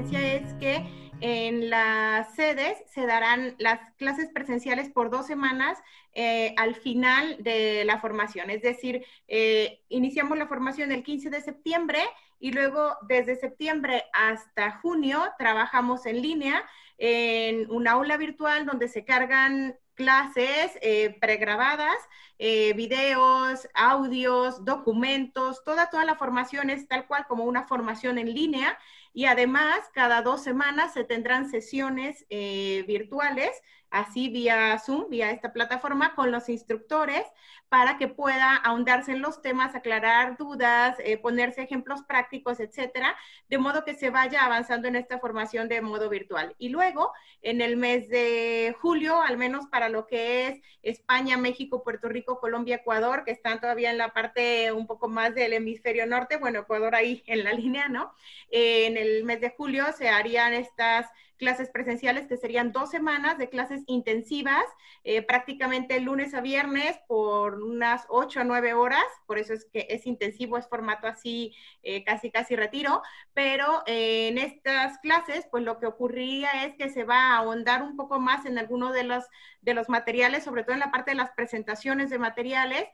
diferencia es que en las sedes se darán las clases presenciales por dos semanas eh, al final de la formación. Es decir, eh, iniciamos la formación el 15 de septiembre y luego desde septiembre hasta junio trabajamos en línea en un aula virtual donde se cargan clases eh, pregrabadas, eh, videos, audios, documentos, toda, toda la formación es tal cual como una formación en línea y además cada dos semanas se tendrán sesiones eh, virtuales así vía Zoom, vía esta plataforma, con los instructores para que pueda ahondarse en los temas, aclarar dudas, eh, ponerse ejemplos prácticos, etcétera, de modo que se vaya avanzando en esta formación de modo virtual. Y luego, en el mes de julio, al menos para lo que es España, México, Puerto Rico, Colombia, Ecuador, que están todavía en la parte un poco más del hemisferio norte, bueno, Ecuador ahí en la línea, ¿no? Eh, en el mes de julio se harían estas clases presenciales, que serían dos semanas de clases intensivas, eh, prácticamente lunes a viernes por unas ocho a nueve horas, por eso es que es intensivo, es formato así, eh, casi, casi retiro, pero eh, en estas clases, pues lo que ocurría es que se va a ahondar un poco más en alguno de los, de los materiales, sobre todo en la parte de las presentaciones de materiales,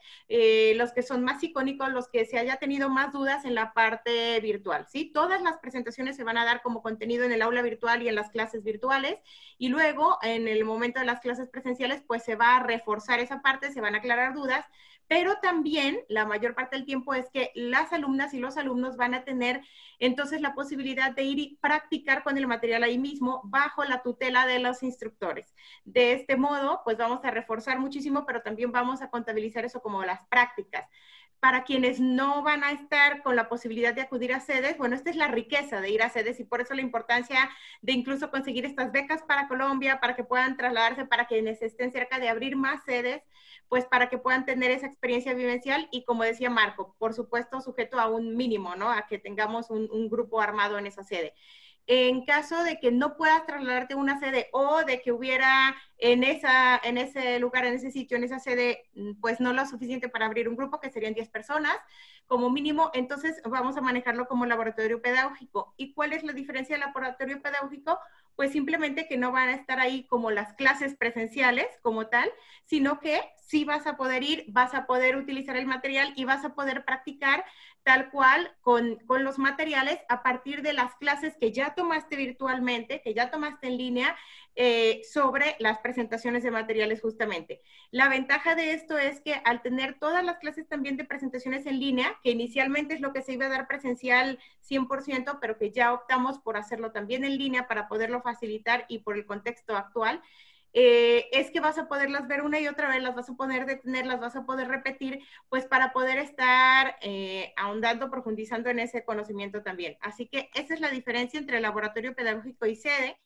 los que son más icónicos, los que se haya tenido más dudas en la parte virtual, ¿sí? Todas las presentaciones se van a dar como contenido en el aula virtual y en las que clases virtuales y luego en el momento de las clases presenciales pues se va a reforzar esa parte, se van a aclarar dudas, pero también la mayor parte del tiempo es que las alumnas y los alumnos van a tener entonces la posibilidad de ir y practicar con el material ahí mismo bajo la tutela de los instructores. De este modo, pues vamos a reforzar muchísimo, pero también vamos a contabilizar eso como las prácticas para quienes no van a estar con la posibilidad de acudir a sedes, bueno, esta es la riqueza de ir a sedes y por eso la importancia de incluso conseguir estas becas para Colombia, para que puedan trasladarse, para quienes estén cerca de abrir más sedes, pues para que puedan tener esa experiencia vivencial y como decía Marco, por supuesto sujeto a un mínimo, ¿no? A que tengamos un, un grupo armado en esa sede en caso de que no puedas trasladarte a una sede o de que hubiera en, esa, en ese lugar, en ese sitio, en esa sede, mm, pues no lo suficiente para abrir un grupo, que serían 10 personas, como mínimo, entonces vamos a manejarlo como laboratorio pedagógico. ¿Y cuál es la diferencia del laboratorio pedagógico? Pues simplemente que no van a estar ahí como las clases presenciales como tal, sino que sí vas a poder ir, vas a poder utilizar el material y vas a poder practicar tal cual con, con los materiales a partir de las clases que ya tomaste virtualmente, que ya tomaste en línea, eh, sobre las presentaciones de materiales justamente. La ventaja de esto es que al tener todas las clases también de presentaciones en línea, que inicialmente es lo que se iba a dar presencial 100%, pero que ya optamos por hacerlo también en línea para poderlo facilitar y por el contexto actual, eh, es que vas a poderlas ver una y otra vez, las vas a poder detener, las vas a poder repetir, pues para poder estar eh, ahondando, profundizando en ese conocimiento también. Así que esa es la diferencia entre el laboratorio pedagógico y sede.